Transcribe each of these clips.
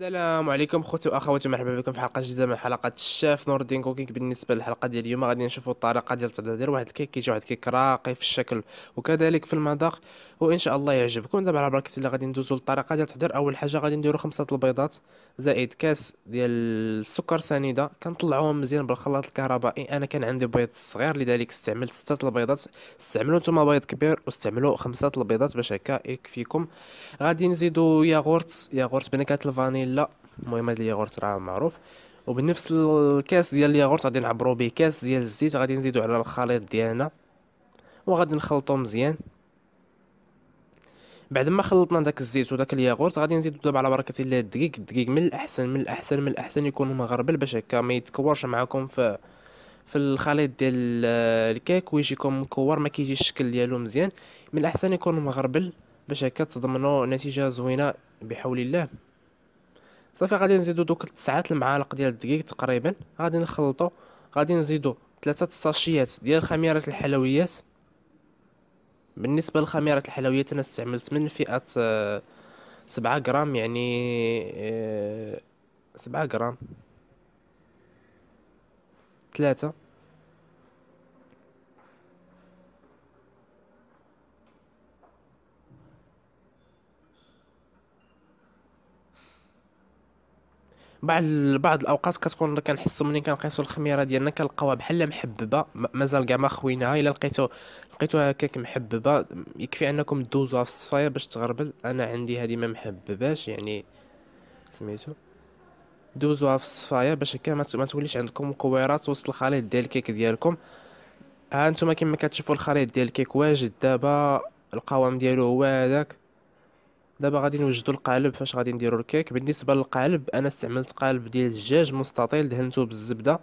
السلام عليكم خوتي واخواتي مرحبا بكم في حلقه جديده من حلقات الشاف نور الدين كوكينغ بالنسبه للحلقه ديال اليوم غادي نشوفوا الطريقه ديال تحضير واحد الكيك كيجي واحد الكيك راقي في الشكل وكذلك في المذاق وان شاء الله يعجبكم دابا على بركه الله غادي ندوزوا للطريقه ديال التحضير اول حاجه غادي نديروا خمسه البيضات زائد كاس ديال السكر سنيده كنطلعوهم مزيان بالخلاط الكهربائي انا كان عندي بيض صغير لذلك استعملت سته البيضات استعملوا نتوما بيض كبير واستعملوا خمسه البيضات باش هكا يكفيكم غادي نزيدوا ياغورت ياغورت بنكهه الفانيل لا المهم هاد الياغورت راه معروف وبنفس الكاس ديال الياغورت غادي نعبرو به كاس ديال الزيت غادي نزيدو على الخليط ديالنا وغادي نخلطو مزيان بعد ما خلطنا داك الزيت وداك الياغورت غادي نزيدو دابا على بركه الله الدقيق الدقيق من الاحسن من الاحسن من الاحسن يكون مغربل باش هكا ما يتكورش معكم في في الخليط ديال الكيك ويجيكم مكور ما كيجيش الشكل ديالو مزيان من الاحسن يكون مغربل باش هكا تضمنوا نتيجه زوينه بحول الله صافي غادي نزيدو دوك 9 المعالق ديال الدقيق تقريبا غادي نخلطو غادي نزيدو ثلاثة الساشيات ديال خميرة الحلويات بالنسبة لخميرة الحلويات انا استعملت من فئة آه، سبعة غرام يعني آه، سبعة غرام ثلاثة بعض بعض الاوقات كتكون كنحسو ملي كنقيسو الخميره ديالنا كنلقاوها بحال محببه مازال كاع ما خويناها الا لقيتو لقيتوها هكاك محببه يكفي انكم دوزوها في الصفايه باش تغربل انا عندي هذه ما محبباش يعني سميتو دوزوها في الصفايه باش هكا ما توليش عندكم كويرات وسط الخليط ديال الكيك ديالكم ها انتم كما كتشوفوا الخليط ديال الكيك واجد دابا القوام ديالو هو هذاك دابا غادي نوجدوا القالب فاش غادي نديروا الكيك بالنسبه للقالب انا استعملت قالب ديال الدجاج مستطيل دهنته بالزبده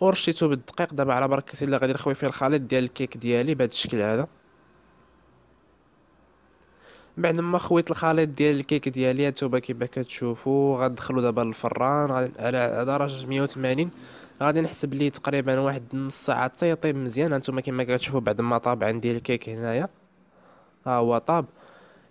ورشيته بالدقيق دابا على بركه الله غادي نخوي فيه الخليط ديال الكيك ديالي بهذا الشكل هذا بعد ما خويت الخليط ديال الكيك ديالي هانتوما كيما كتشوفوا غندخلو دابا للفران على درجه 180 غادي نحسب ليه تقريبا واحد نص ساعه حتى يطيب مزيان هانتوما كيما كتشوفوا بعد ما طاب عندي الكيك هنايا ها هو طاب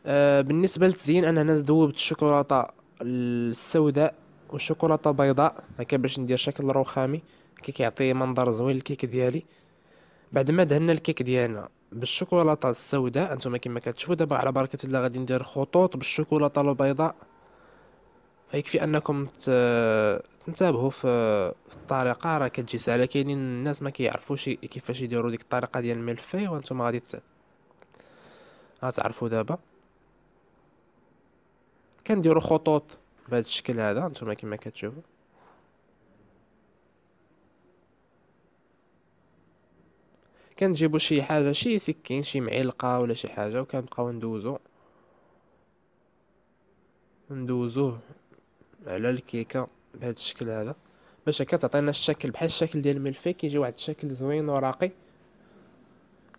آه، بالنسبه للتزيين انا هنا ذوبت الشوكولاته السوداء والشوكولاتة بيضاء هكا باش ندير شكل رخامي كي كيعطي منظر زوين الكيك ديالي بعد ما دهنا الكيك ديالنا بالشوكولاته السوداء انتم كما كتشوفوا دابا على بركه الله غادي ندير خطوط بالشوكولاته البيضاء فيكفي انكم تنتبهوا في الطريقه راه كتجي سهله كاينين الناس ما كيعرفوش كيفاش يديروا ديك الطريقه ديال الملفي وانتم غادي تعرفوا دابا كنديروا خطوط بهذا الشكل هذا نتوما كما كتشوفوا كنجيبو شي حاجه شي سكين شي معلقه ولا شي حاجه وكنبقاو ندوزو ندوزوه على الكيكه بهذا الشكل هذا باش تعطينا الشكل بحال الشكل ديال الملفي كيجي واحد الشكل زوين وراقي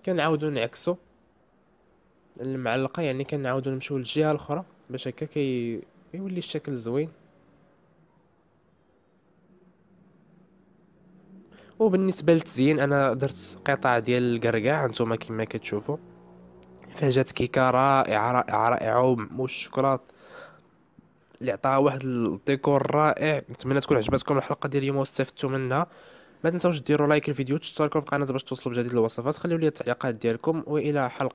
كنعاودو نعكسو المعلقه يعني كنعاودو نمشيو للجهه الاخرى باش هكا كي يولي الشكل زوين وبالنسبه للتزيين انا درت قطع ديال الكركاع نتوما كما كتشوفوا فجات كيكه رائعه رائعه رائعه ومشكرات اللي عطاها واحد الديكور رائع نتمنى تكون عجبتكم الحلقه ديال اليوم واستفدتوا منها ما تنساوش ديروا لايك الفيديو وتشتركوا في القناه باش توصلوا بجديد الوصفات خليوا لي التعليقات ديالكم والى حلقه